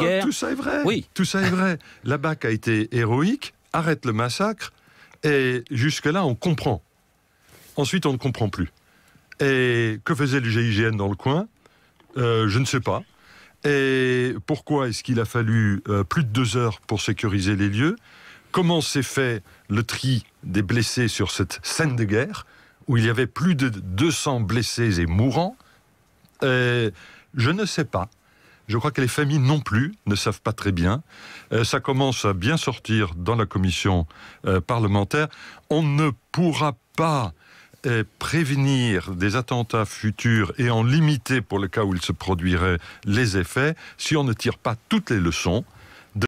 Ah, tout ça est vrai. Oui. Tout ça est vrai. La BAC a été héroïque, arrête le massacre, et jusque-là, on comprend. Ensuite, on ne comprend plus. Et que faisait le GIGN dans le coin euh, Je ne sais pas. Et pourquoi est-ce qu'il a fallu euh, plus de deux heures pour sécuriser les lieux Comment s'est fait le tri des blessés sur cette scène de guerre où il y avait plus de 200 blessés et mourants euh, Je ne sais pas. Je crois que les familles non plus ne savent pas très bien. Euh, ça commence à bien sortir dans la commission euh, parlementaire. On ne pourra pas euh, prévenir des attentats futurs et en limiter, pour le cas où ils se produiraient, les effets, si on ne tire pas toutes les leçons